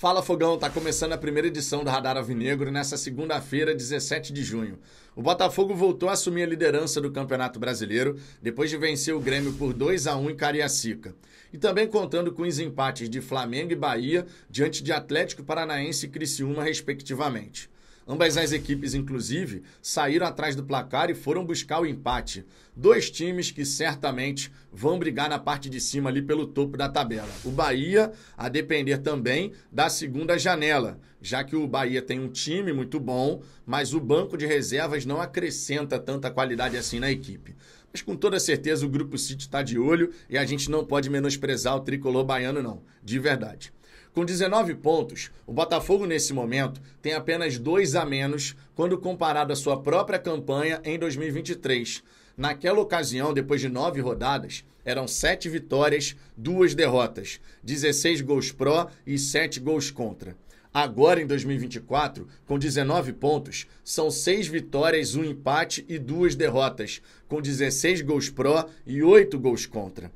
Fala Fogão, tá começando a primeira edição do Radar Alvinegro nessa segunda-feira, 17 de junho. O Botafogo voltou a assumir a liderança do Campeonato Brasileiro depois de vencer o Grêmio por 2 a 1 em Cariacica. E também contando com os empates de Flamengo e Bahia diante de Atlético Paranaense e Criciúma, respectivamente. Ambas as equipes, inclusive, saíram atrás do placar e foram buscar o empate. Dois times que certamente vão brigar na parte de cima ali pelo topo da tabela. O Bahia, a depender também da segunda janela, já que o Bahia tem um time muito bom, mas o banco de reservas não acrescenta tanta qualidade assim na equipe. Mas com toda certeza o Grupo City está de olho e a gente não pode menosprezar o tricolor baiano, não. De verdade. Com 19 pontos, o Botafogo nesse momento tem apenas dois a menos quando comparado à sua própria campanha em 2023. Naquela ocasião, depois de nove rodadas, eram sete vitórias, duas derrotas, 16 gols pró e 7 gols contra. Agora, em 2024, com 19 pontos, são 6 vitórias, 1 empate e 2 derrotas, com 16 gols pró e 8 gols contra.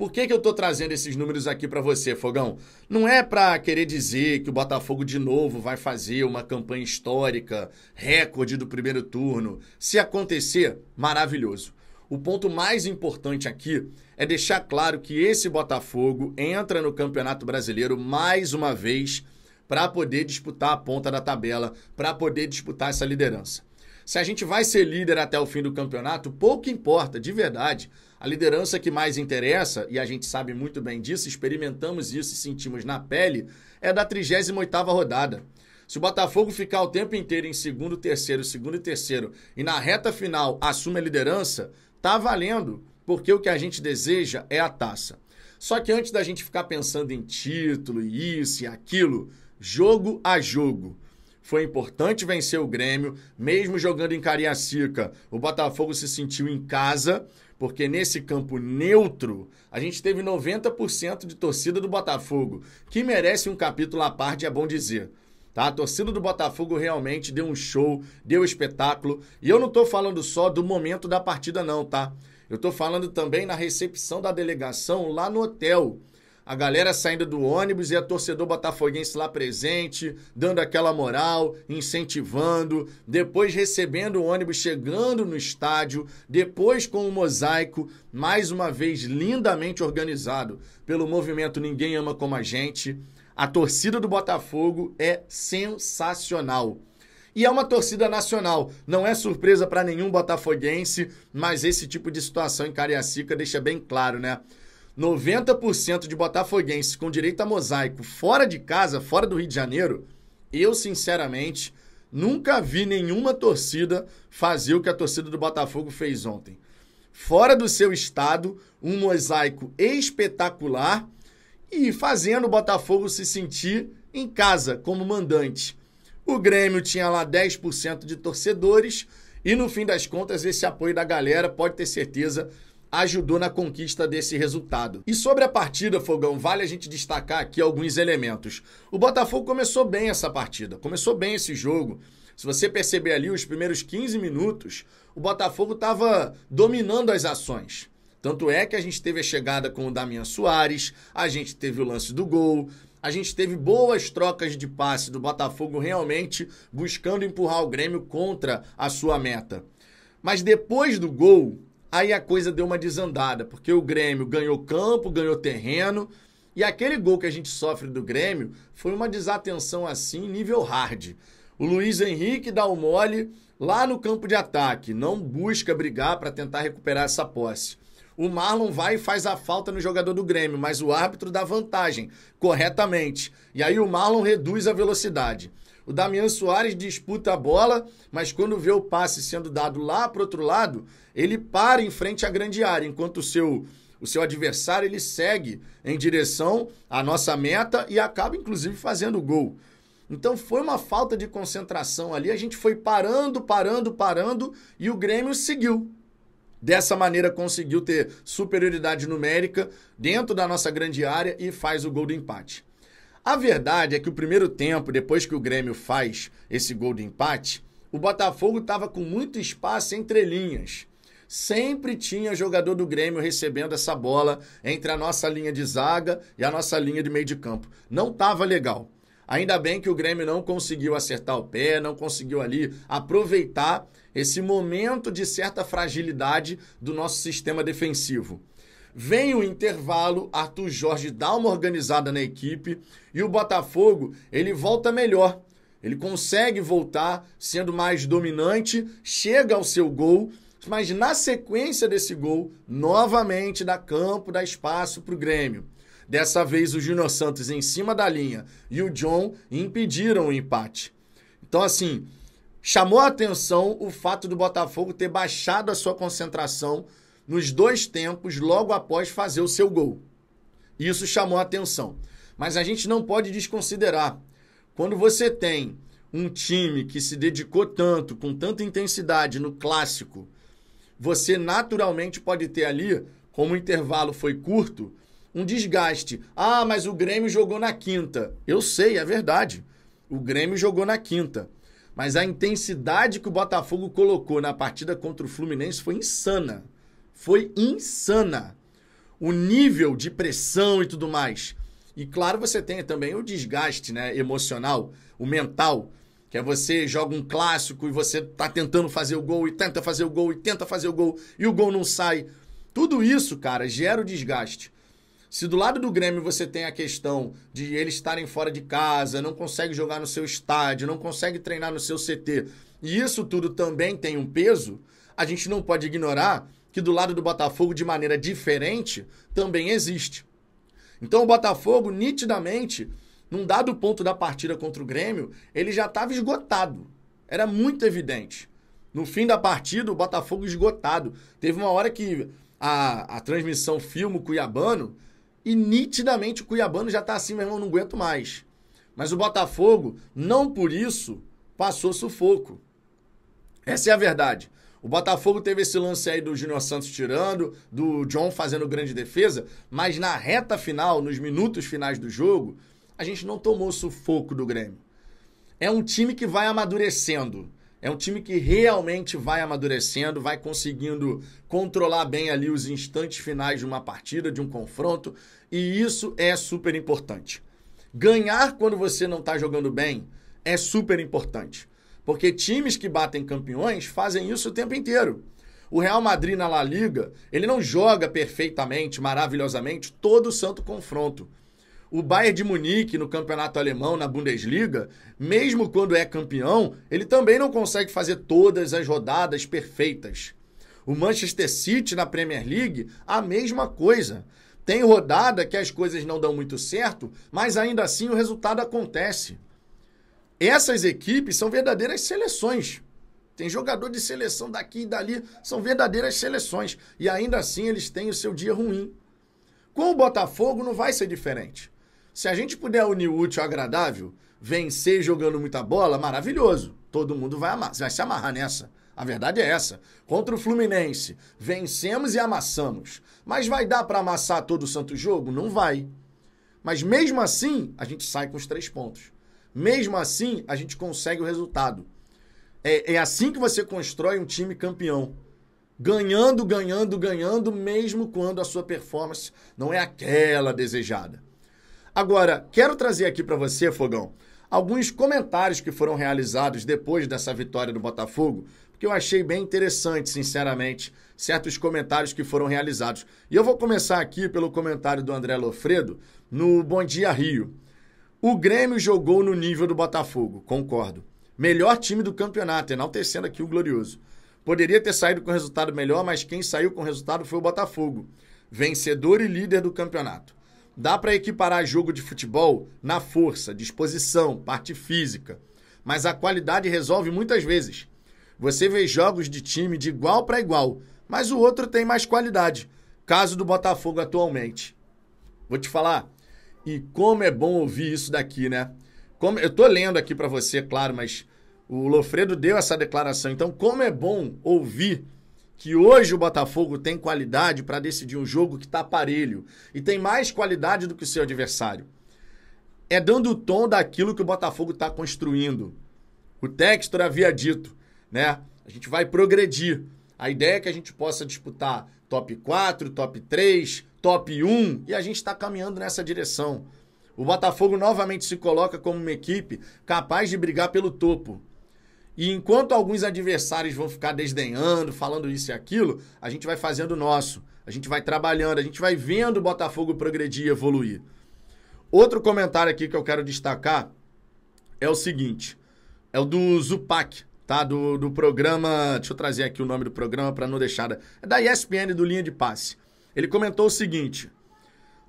Por que, que eu estou trazendo esses números aqui para você, Fogão? Não é para querer dizer que o Botafogo de novo vai fazer uma campanha histórica, recorde do primeiro turno. Se acontecer, maravilhoso. O ponto mais importante aqui é deixar claro que esse Botafogo entra no Campeonato Brasileiro mais uma vez para poder disputar a ponta da tabela, para poder disputar essa liderança. Se a gente vai ser líder até o fim do campeonato, pouco importa, de verdade a liderança que mais interessa, e a gente sabe muito bem disso, experimentamos isso e sentimos na pele, é da 38 rodada. Se o Botafogo ficar o tempo inteiro em segundo, terceiro, segundo e terceiro, e na reta final assume a liderança, tá valendo, porque o que a gente deseja é a taça. Só que antes da gente ficar pensando em título, e isso e aquilo, jogo a jogo. Foi importante vencer o Grêmio, mesmo jogando em Cariacica. O Botafogo se sentiu em casa, porque nesse campo neutro, a gente teve 90% de torcida do Botafogo, que merece um capítulo à parte, é bom dizer. Tá? A torcida do Botafogo realmente deu um show, deu um espetáculo. E eu não estou falando só do momento da partida, não, tá? Eu estou falando também na recepção da delegação lá no hotel a galera saindo do ônibus e a torcedor botafoguense lá presente, dando aquela moral, incentivando, depois recebendo o ônibus chegando no estádio, depois com o mosaico, mais uma vez lindamente organizado pelo movimento Ninguém Ama Como a Gente. A torcida do Botafogo é sensacional. E é uma torcida nacional. Não é surpresa para nenhum botafoguense, mas esse tipo de situação em Cariacica deixa bem claro, né? 90% de botafoguenses com direito a mosaico fora de casa, fora do Rio de Janeiro, eu sinceramente nunca vi nenhuma torcida fazer o que a torcida do Botafogo fez ontem. Fora do seu estado, um mosaico espetacular e fazendo o Botafogo se sentir em casa como mandante. O Grêmio tinha lá 10% de torcedores e no fim das contas esse apoio da galera pode ter certeza ajudou na conquista desse resultado. E sobre a partida, Fogão, vale a gente destacar aqui alguns elementos. O Botafogo começou bem essa partida, começou bem esse jogo. Se você perceber ali os primeiros 15 minutos, o Botafogo estava dominando as ações. Tanto é que a gente teve a chegada com o Damian Soares, a gente teve o lance do gol, a gente teve boas trocas de passe do Botafogo realmente buscando empurrar o Grêmio contra a sua meta. Mas depois do gol, Aí a coisa deu uma desandada, porque o Grêmio ganhou campo, ganhou terreno. E aquele gol que a gente sofre do Grêmio foi uma desatenção assim, nível hard. O Luiz Henrique dá o mole lá no campo de ataque, não busca brigar para tentar recuperar essa posse. O Marlon vai e faz a falta no jogador do Grêmio, mas o árbitro dá vantagem, corretamente. E aí o Marlon reduz a velocidade. O Damian Soares disputa a bola, mas quando vê o passe sendo dado lá para outro lado, ele para em frente à grande área, enquanto o seu o seu adversário ele segue em direção à nossa meta e acaba inclusive fazendo o gol. Então foi uma falta de concentração ali, a gente foi parando, parando, parando e o Grêmio seguiu. Dessa maneira conseguiu ter superioridade numérica dentro da nossa grande área e faz o gol do empate. A verdade é que o primeiro tempo, depois que o Grêmio faz esse gol de empate, o Botafogo estava com muito espaço entre linhas. Sempre tinha jogador do Grêmio recebendo essa bola entre a nossa linha de zaga e a nossa linha de meio de campo. Não estava legal. Ainda bem que o Grêmio não conseguiu acertar o pé, não conseguiu ali aproveitar esse momento de certa fragilidade do nosso sistema defensivo. Vem o intervalo, Arthur Jorge dá uma organizada na equipe e o Botafogo, ele volta melhor. Ele consegue voltar sendo mais dominante, chega ao seu gol, mas na sequência desse gol, novamente dá campo, dá espaço para o Grêmio. Dessa vez o Júnior Santos em cima da linha e o John impediram o empate. Então, assim, chamou a atenção o fato do Botafogo ter baixado a sua concentração nos dois tempos logo após fazer o seu gol. Isso chamou a atenção. Mas a gente não pode desconsiderar. Quando você tem um time que se dedicou tanto, com tanta intensidade no clássico, você naturalmente pode ter ali, como o intervalo foi curto, um desgaste. Ah, mas o Grêmio jogou na quinta. Eu sei, é verdade. O Grêmio jogou na quinta. Mas a intensidade que o Botafogo colocou na partida contra o Fluminense foi insana foi insana. O nível de pressão e tudo mais. E claro, você tem também o desgaste né, emocional, o mental, que é você joga um clássico e você tá tentando fazer o gol e tenta fazer o gol e tenta fazer o gol e o gol não sai. Tudo isso, cara, gera o desgaste. Se do lado do Grêmio você tem a questão de eles estarem fora de casa, não consegue jogar no seu estádio, não consegue treinar no seu CT, e isso tudo também tem um peso, a gente não pode ignorar que do lado do Botafogo, de maneira diferente, também existe. Então o Botafogo, nitidamente, num dado ponto da partida contra o Grêmio, ele já estava esgotado. Era muito evidente. No fim da partida, o Botafogo esgotado. Teve uma hora que a, a transmissão filma o Cuiabano e nitidamente o Cuiabano já está assim, meu irmão, não aguento mais. Mas o Botafogo, não por isso, passou sufoco. Essa é a verdade. O Botafogo teve esse lance aí do Júnior Santos tirando, do John fazendo grande defesa, mas na reta final, nos minutos finais do jogo, a gente não tomou sufoco do Grêmio. É um time que vai amadurecendo. É um time que realmente vai amadurecendo, vai conseguindo controlar bem ali os instantes finais de uma partida, de um confronto, e isso é super importante. Ganhar quando você não está jogando bem é super importante. Porque times que batem campeões fazem isso o tempo inteiro. O Real Madrid na La Liga, ele não joga perfeitamente, maravilhosamente, todo o santo confronto. O Bayern de Munique no campeonato alemão, na Bundesliga, mesmo quando é campeão, ele também não consegue fazer todas as rodadas perfeitas. O Manchester City na Premier League, a mesma coisa. Tem rodada que as coisas não dão muito certo, mas ainda assim o resultado acontece essas equipes são verdadeiras seleções. Tem jogador de seleção daqui e dali, são verdadeiras seleções. E ainda assim eles têm o seu dia ruim. Com o Botafogo não vai ser diferente. Se a gente puder unir o útil ao agradável, vencer jogando muita bola, maravilhoso. Todo mundo vai, amar, vai se amarrar nessa. A verdade é essa. Contra o Fluminense, vencemos e amassamos. Mas vai dar para amassar todo o santo jogo? Não vai. Mas mesmo assim, a gente sai com os três pontos. Mesmo assim, a gente consegue o resultado. É, é assim que você constrói um time campeão. Ganhando, ganhando, ganhando, mesmo quando a sua performance não é aquela desejada. Agora, quero trazer aqui para você, Fogão, alguns comentários que foram realizados depois dessa vitória do Botafogo, porque eu achei bem interessante, sinceramente, certos comentários que foram realizados. E eu vou começar aqui pelo comentário do André Lofredo no Bom Dia Rio. O Grêmio jogou no nível do Botafogo, concordo. Melhor time do campeonato, enaltecendo aqui o Glorioso. Poderia ter saído com resultado melhor, mas quem saiu com resultado foi o Botafogo, vencedor e líder do campeonato. Dá para equiparar jogo de futebol na força, disposição, parte física, mas a qualidade resolve muitas vezes. Você vê jogos de time de igual para igual, mas o outro tem mais qualidade. Caso do Botafogo atualmente. Vou te falar, e como é bom ouvir isso daqui, né? Como, eu tô lendo aqui para você, claro, mas o Lofredo deu essa declaração. Então, como é bom ouvir que hoje o Botafogo tem qualidade para decidir um jogo que tá aparelho e tem mais qualidade do que o seu adversário. É dando o tom daquilo que o Botafogo está construindo. O Textor havia dito, né? A gente vai progredir. A ideia é que a gente possa disputar top 4, top 3, top 1 e a gente está caminhando nessa direção. O Botafogo novamente se coloca como uma equipe capaz de brigar pelo topo. E enquanto alguns adversários vão ficar desdenhando, falando isso e aquilo, a gente vai fazendo o nosso. A gente vai trabalhando, a gente vai vendo o Botafogo progredir e evoluir. Outro comentário aqui que eu quero destacar é o seguinte: é o do Zupac, tá? Do, do programa. Deixa eu trazer aqui o nome do programa para não deixar. É da ESPN do Linha de Passe. Ele comentou o seguinte: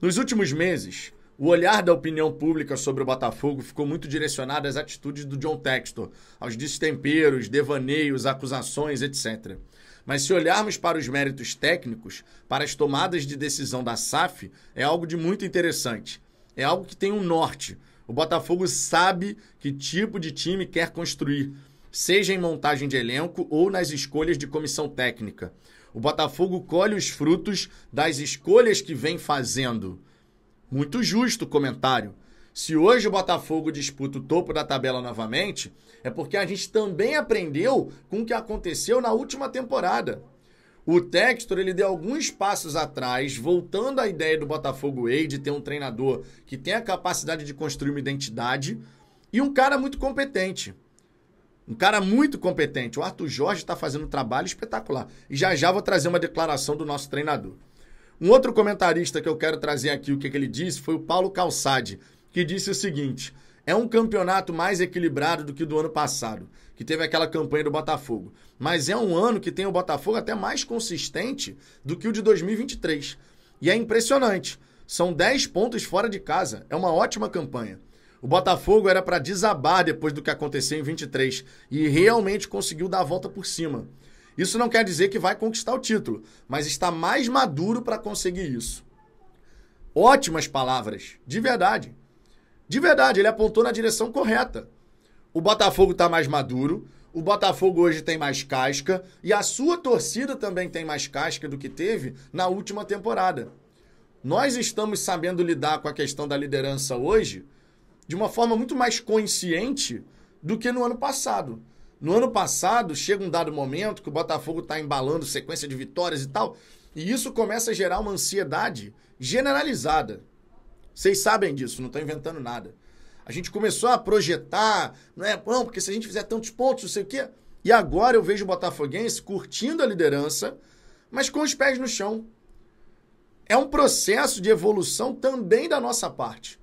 Nos últimos meses, o olhar da opinião pública sobre o Botafogo ficou muito direcionado às atitudes do John Textor, aos destemperos, devaneios, acusações, etc. Mas se olharmos para os méritos técnicos, para as tomadas de decisão da SAF, é algo de muito interessante. É algo que tem um norte. O Botafogo sabe que tipo de time quer construir seja em montagem de elenco ou nas escolhas de comissão técnica. O Botafogo colhe os frutos das escolhas que vem fazendo. Muito justo o comentário. Se hoje o Botafogo disputa o topo da tabela novamente, é porque a gente também aprendeu com o que aconteceu na última temporada. O Textor ele deu alguns passos atrás, voltando à ideia do Botafogo A de ter um treinador que tem a capacidade de construir uma identidade e um cara muito competente. Um cara muito competente. O Arthur Jorge está fazendo um trabalho espetacular. E já já vou trazer uma declaração do nosso treinador. Um outro comentarista que eu quero trazer aqui, o que, é que ele disse, foi o Paulo Calçade, que disse o seguinte: é um campeonato mais equilibrado do que o do ano passado, que teve aquela campanha do Botafogo. Mas é um ano que tem o Botafogo até mais consistente do que o de 2023. E é impressionante. São 10 pontos fora de casa. É uma ótima campanha. O Botafogo era para desabar depois do que aconteceu em 23 e realmente conseguiu dar a volta por cima. Isso não quer dizer que vai conquistar o título, mas está mais maduro para conseguir isso. Ótimas palavras, de verdade. De verdade, ele apontou na direção correta. O Botafogo está mais maduro, o Botafogo hoje tem mais casca e a sua torcida também tem mais casca do que teve na última temporada. Nós estamos sabendo lidar com a questão da liderança hoje de uma forma muito mais consciente do que no ano passado. No ano passado, chega um dado momento que o Botafogo está embalando sequência de vitórias e tal, e isso começa a gerar uma ansiedade generalizada. Vocês sabem disso, não estou inventando nada. A gente começou a projetar, não é? porque se a gente fizer tantos pontos, não sei o quê. E agora eu vejo o Botafoguense curtindo a liderança, mas com os pés no chão. É um processo de evolução também da nossa parte.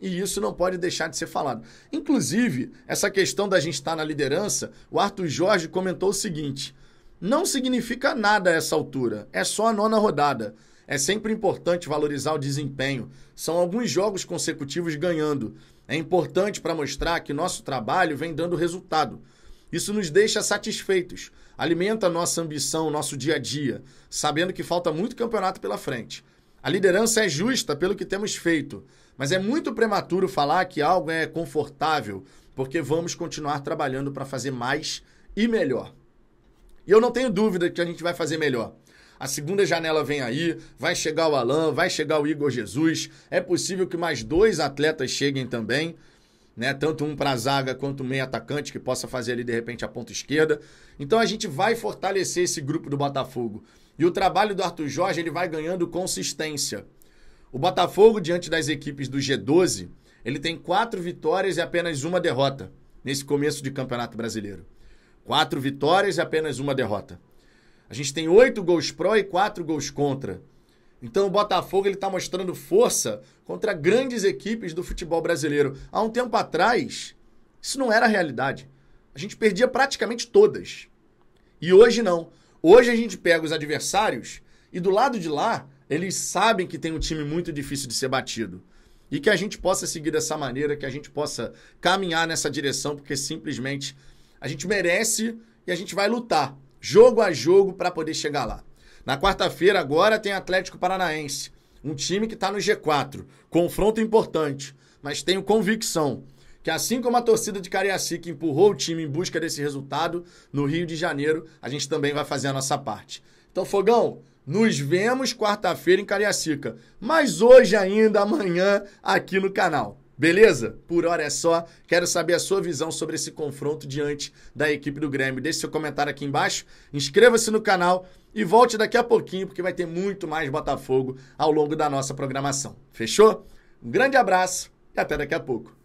E isso não pode deixar de ser falado. Inclusive, essa questão da gente estar tá na liderança, o Arthur Jorge comentou o seguinte: não significa nada a essa altura, é só a nona rodada. É sempre importante valorizar o desempenho. São alguns jogos consecutivos ganhando. É importante para mostrar que nosso trabalho vem dando resultado. Isso nos deixa satisfeitos, alimenta nossa ambição, nosso dia a dia, sabendo que falta muito campeonato pela frente. A liderança é justa pelo que temos feito, mas é muito prematuro falar que algo é confortável, porque vamos continuar trabalhando para fazer mais e melhor. E eu não tenho dúvida que a gente vai fazer melhor. A segunda janela vem aí, vai chegar o Alan, vai chegar o Igor Jesus. É possível que mais dois atletas cheguem também né? Tanto um para zaga quanto um meio atacante que possa fazer ali de repente a ponta esquerda. Então a gente vai fortalecer esse grupo do Botafogo. E o trabalho do Arthur Jorge, ele vai ganhando consistência. O Botafogo diante das equipes do G12, ele tem quatro vitórias e apenas uma derrota nesse começo de Campeonato Brasileiro. Quatro vitórias e apenas uma derrota. A gente tem oito gols pró e quatro gols contra. Então o Botafogo ele está mostrando força contra grandes equipes do futebol brasileiro. Há um tempo atrás, isso não era a realidade. A gente perdia praticamente todas. E hoje não. Hoje a gente pega os adversários e do lado de lá, eles sabem que tem um time muito difícil de ser batido. E que a gente possa seguir dessa maneira, que a gente possa caminhar nessa direção, porque simplesmente a gente merece e a gente vai lutar, jogo a jogo, para poder chegar lá. Na quarta-feira, agora, tem Atlético Paranaense. Um time que está no G4. Confronto importante. Mas tenho convicção que, assim como a torcida de Cariacica empurrou o time em busca desse resultado, no Rio de Janeiro, a gente também vai fazer a nossa parte. Então, Fogão, nos vemos quarta-feira em Cariacica. Mas hoje ainda, amanhã, aqui no canal. Beleza? Por hora é só. Quero saber a sua visão sobre esse confronto diante da equipe do Grêmio. Deixe seu comentário aqui embaixo, inscreva-se no canal e volte daqui a pouquinho, porque vai ter muito mais Botafogo ao longo da nossa programação. Fechou? Um grande abraço e até daqui a pouco.